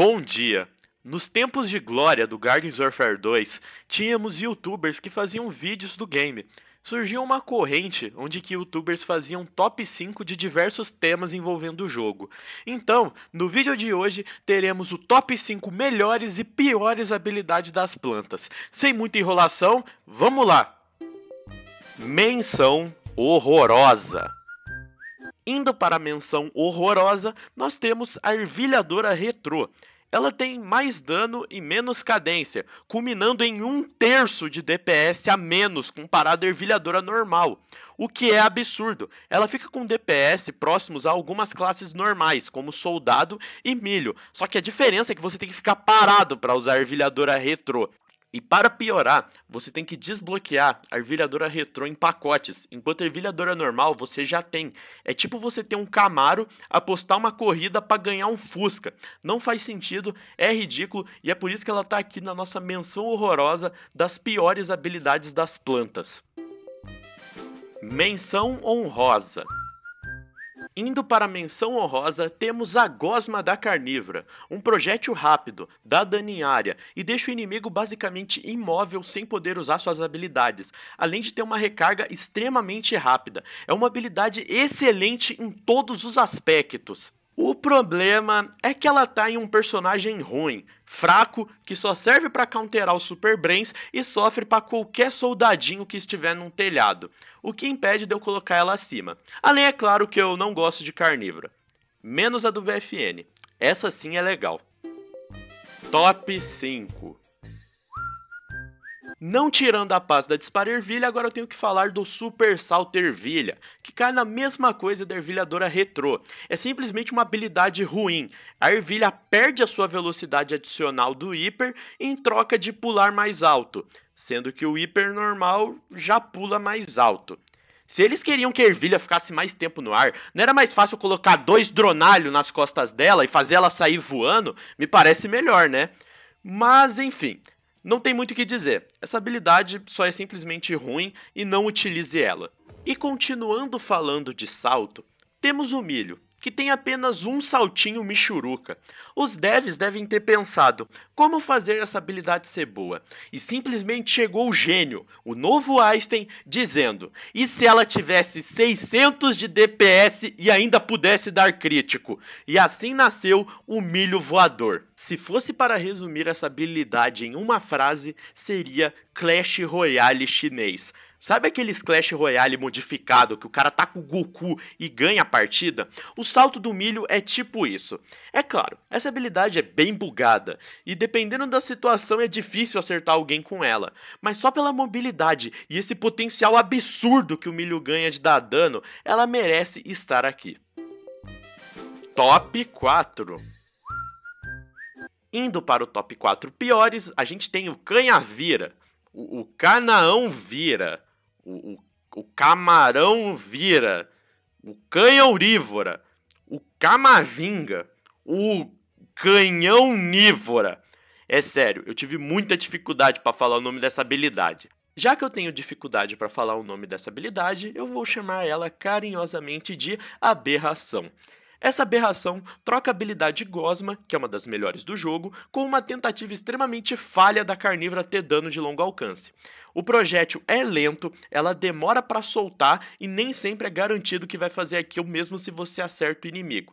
Bom dia! Nos tempos de glória do Gardens Warfare 2, tínhamos youtubers que faziam vídeos do game. Surgiu uma corrente onde que youtubers faziam top 5 de diversos temas envolvendo o jogo. Então, no vídeo de hoje, teremos o top 5 melhores e piores habilidades das plantas. Sem muita enrolação, vamos lá! Menção horrorosa. Indo para a menção horrorosa, nós temos a ervilhadora retrô. Ela tem mais dano e menos cadência, culminando em um terço de DPS a menos comparado à ervilhadora normal, o que é absurdo. Ela fica com DPS próximos a algumas classes normais, como soldado e milho, só que a diferença é que você tem que ficar parado para usar a ervilhadora retrô. E para piorar, você tem que desbloquear a ervilhadora retrô em pacotes, enquanto a ervilhadora normal você já tem. É tipo você ter um Camaro, apostar uma corrida para ganhar um Fusca. Não faz sentido, é ridículo e é por isso que ela tá aqui na nossa menção horrorosa das piores habilidades das plantas. Menção honrosa. Indo para a menção honrosa, temos a Gosma da Carnívora, um projétil rápido, dá dano em área e deixa o inimigo basicamente imóvel sem poder usar suas habilidades, além de ter uma recarga extremamente rápida. É uma habilidade excelente em todos os aspectos. O problema é que ela tá em um personagem ruim, fraco, que só serve para counterar os Super Brains e sofre para qualquer soldadinho que estiver num telhado, o que impede de eu colocar ela acima. Além, é claro que eu não gosto de carnívora, menos a do VFN. Essa sim é legal. Top 5 não tirando a paz da dispara ervilha, agora eu tenho que falar do Super Salto Ervilha, que cai na mesma coisa da ervilhadora retrô. É simplesmente uma habilidade ruim. A ervilha perde a sua velocidade adicional do hiper em troca de pular mais alto, sendo que o hiper normal já pula mais alto. Se eles queriam que a ervilha ficasse mais tempo no ar, não era mais fácil colocar dois dronalhos nas costas dela e fazer ela sair voando? Me parece melhor, né? Mas enfim, não tem muito o que dizer, essa habilidade só é simplesmente ruim e não utilize ela. E continuando falando de salto, temos o milho, que tem apenas um saltinho Michuruca. Os devs devem ter pensado como fazer essa habilidade ser boa, e simplesmente chegou o gênio, o novo Einstein, dizendo: e se ela tivesse 600 de DPS e ainda pudesse dar crítico? E assim nasceu o milho voador. Se fosse para resumir essa habilidade em uma frase, seria Clash Royale chinês. Sabe aqueles Clash Royale modificado que o cara tá com o Goku e ganha a partida? O salto do milho é tipo isso. É claro, essa habilidade é bem bugada e dependendo da situação é difícil acertar alguém com ela, mas só pela mobilidade e esse potencial absurdo que o milho ganha de dar dano, ela merece estar aqui. Top 4 Indo para o top 4 piores, a gente tem o Canha Vira, o, o Canaão Vira o, o, camarão vira, o canhão urívora o camavinga, o canhão nívora. É sério, eu tive muita dificuldade para falar o nome dessa habilidade. Já que eu tenho dificuldade para falar o nome dessa habilidade, eu vou chamar ela carinhosamente de aberração. Essa aberração troca a habilidade Gosma, que é uma das melhores do jogo, com uma tentativa extremamente falha da carnívora ter dano de longo alcance. O projétil é lento, ela demora para soltar e nem sempre é garantido que vai fazer aquilo mesmo se você acerta o inimigo.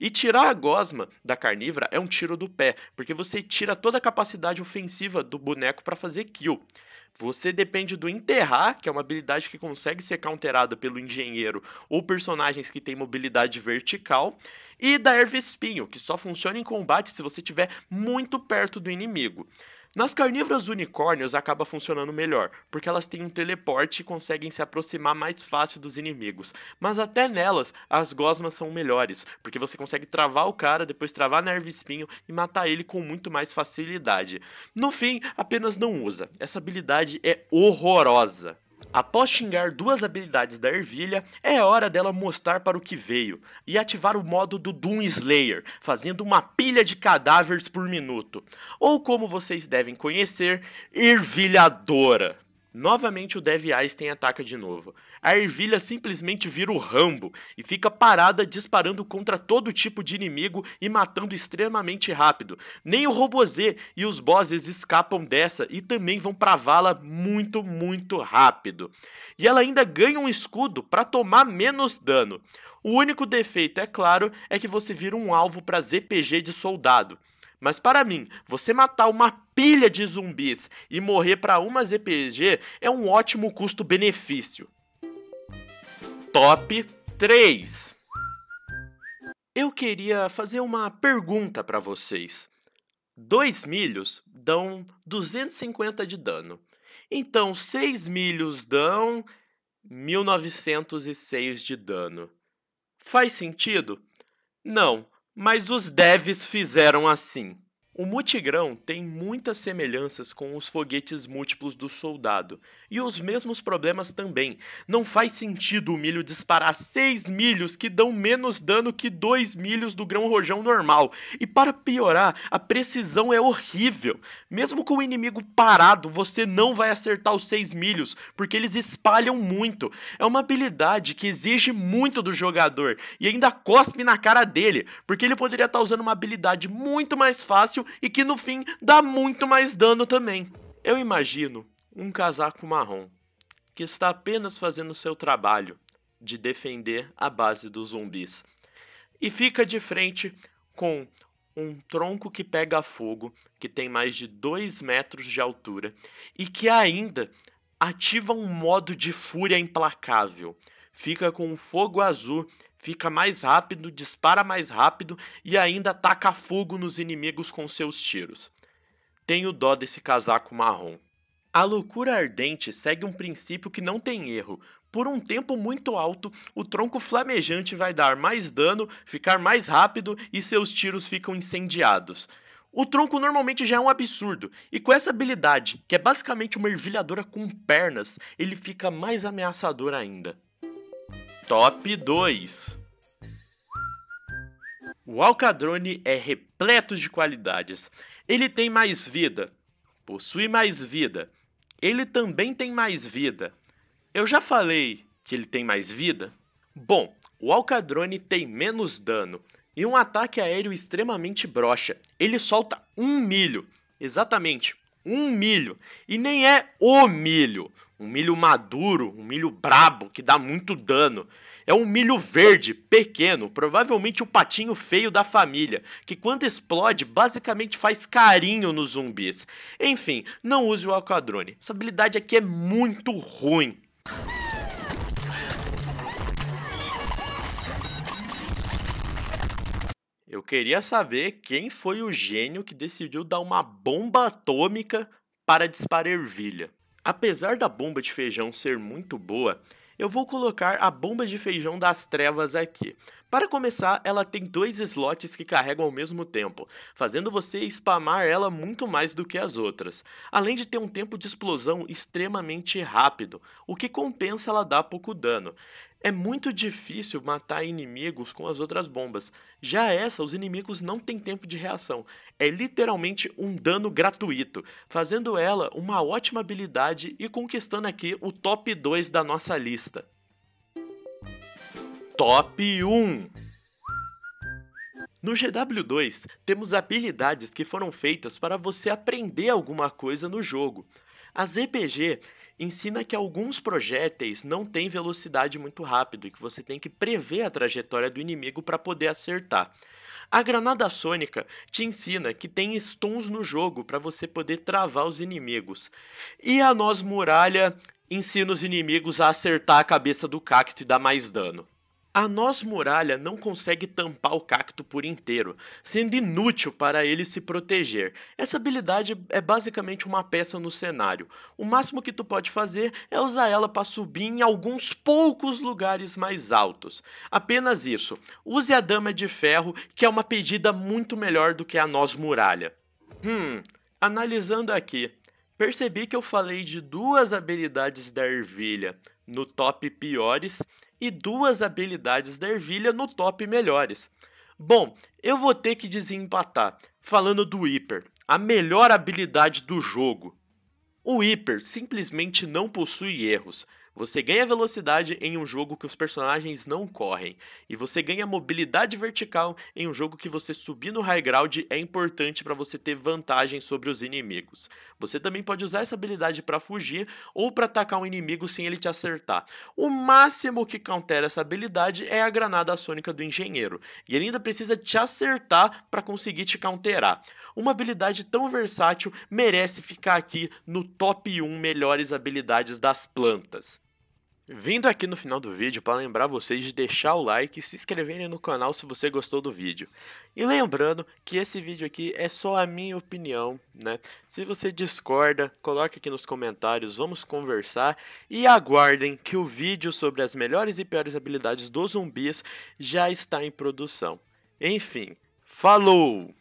E tirar a gosma da carnívora é um tiro do pé, porque você tira toda a capacidade ofensiva do boneco para fazer kill. Você depende do enterrar, que é uma habilidade que consegue ser counterada pelo engenheiro ou personagens que têm mobilidade vertical, e da erva espinho, que só funciona em combate se você estiver muito perto do inimigo. Nas carnívoras unicórnios acaba funcionando melhor, porque elas têm um teleporte e conseguem se aproximar mais fácil dos inimigos. Mas até nelas, as gosmas são melhores, porque você consegue travar o cara, depois travar nerve espinho e matar ele com muito mais facilidade. No fim, apenas não usa. Essa habilidade é horrorosa. Após xingar duas habilidades da ervilha, é hora dela mostrar para o que veio e ativar o modo do Doom Slayer, fazendo uma pilha de cadáveres por minuto, ou como vocês devem conhecer, ervilhadora. Novamente o Dev Ice tem ataca de novo a ervilha simplesmente vira o Rambo e fica parada disparando contra todo tipo de inimigo e matando extremamente rápido. Nem o Robozê e os bosses escapam dessa e também vão pra vala muito, muito rápido. E ela ainda ganha um escudo para tomar menos dano. O único defeito, é claro, é que você vira um alvo para ZPG de soldado. Mas para mim, você matar uma pilha de zumbis e morrer para uma ZPG é um ótimo custo-benefício top 3. Eu queria fazer uma pergunta para vocês. Dois milhos dão 250 de dano. Então, seis milhos dão 1906 de dano. Faz sentido? Não, mas os devs fizeram assim. O mutigrão tem muitas semelhanças com os foguetes múltiplos do soldado, e os mesmos problemas também. Não faz sentido o milho disparar seis milhos que dão menos dano que dois milhos do grão rojão normal. E para piorar, a precisão é horrível. Mesmo com o inimigo parado, você não vai acertar os seis milhos, porque eles espalham muito. É uma habilidade que exige muito do jogador e ainda cospe na cara dele, porque ele poderia estar usando uma habilidade muito mais fácil e que no fim dá muito mais dano também. Eu imagino um casaco marrom que está apenas fazendo seu trabalho de defender a base dos zumbis e fica de frente com um tronco que pega fogo, que tem mais de 2 metros de altura e que ainda ativa um modo de fúria implacável. Fica com um fogo azul fica mais rápido, dispara mais rápido e ainda taca fogo nos inimigos com seus tiros. Tenho dó desse casaco marrom. A loucura ardente segue um princípio que não tem erro. Por um tempo muito alto, o tronco flamejante vai dar mais dano, ficar mais rápido e seus tiros ficam incendiados. O tronco normalmente já é um absurdo, e com essa habilidade, que é basicamente uma ervilhadora com pernas, ele fica mais ameaçador ainda. Top 2 O Alcadrone é repleto de qualidades. Ele tem mais vida, possui mais vida. Ele também tem mais vida. Eu já falei que ele tem mais vida? Bom, o Alcadrone tem menos dano e um ataque aéreo extremamente broxa. Ele solta um milho, exatamente um milho. E nem é o milho. Um milho maduro, um milho brabo, que dá muito dano. É um milho verde, pequeno, provavelmente o patinho feio da família, que quando explode basicamente faz carinho nos zumbis. Enfim, não use o Aquadrone. Essa habilidade aqui é muito ruim. Eu queria saber quem foi o gênio que decidiu dar uma bomba atômica para disparar ervilha. Apesar da bomba de feijão ser muito boa, eu vou colocar a bomba de feijão das trevas aqui. Para começar, ela tem dois slots que carregam ao mesmo tempo, fazendo você spamar ela muito mais do que as outras, além de ter um tempo de explosão extremamente rápido, o que compensa ela dar pouco dano. É muito difícil matar inimigos com as outras bombas. Já essa, os inimigos não têm tempo de reação. É literalmente um dano gratuito, fazendo ela uma ótima habilidade e conquistando aqui o top 2 da nossa lista. Top 1 no GW2, temos habilidades que foram feitas para você aprender alguma coisa no jogo. A ZPG ensina que alguns projéteis não têm velocidade muito rápido e que você tem que prever a trajetória do inimigo para poder acertar. A granada sônica te ensina que tem stuns no jogo para você poder travar os inimigos. E a nós muralha ensina os inimigos a acertar a cabeça do cacto e dar mais dano. A nós muralha não consegue tampar o cacto por inteiro, sendo inútil para ele se proteger. Essa habilidade é basicamente uma peça no cenário. O máximo que tu pode fazer é usar ela para subir em alguns poucos lugares mais altos. Apenas isso. Use a dama de ferro, que é uma pedida muito melhor do que a nós muralha. Hum, analisando aqui, percebi que eu falei de duas habilidades da ervilha no top piores e duas habilidades da ervilha no top melhores. Bom, eu vou ter que desempatar falando do Hiper, a melhor habilidade do jogo. O Hiper simplesmente não possui erros. Você ganha velocidade em um jogo que os personagens não correm, e você ganha mobilidade vertical em um jogo que você subir no high ground é importante para você ter vantagem sobre os inimigos. Você também pode usar essa habilidade para fugir ou para atacar um inimigo sem ele te acertar. O máximo que countera essa habilidade é a granada sônica do engenheiro, e ele ainda precisa te acertar para conseguir te counterar. Uma habilidade tão versátil merece ficar aqui no top 1 melhores habilidades das plantas. Vindo aqui no final do vídeo para lembrar vocês de deixar o like e se inscreverem no canal se você gostou do vídeo. E lembrando que esse vídeo aqui é só a minha opinião, né? Se você discorda, coloque aqui nos comentários, vamos conversar e aguardem que o vídeo sobre as melhores e piores habilidades dos zumbis já está em produção. Enfim, falou!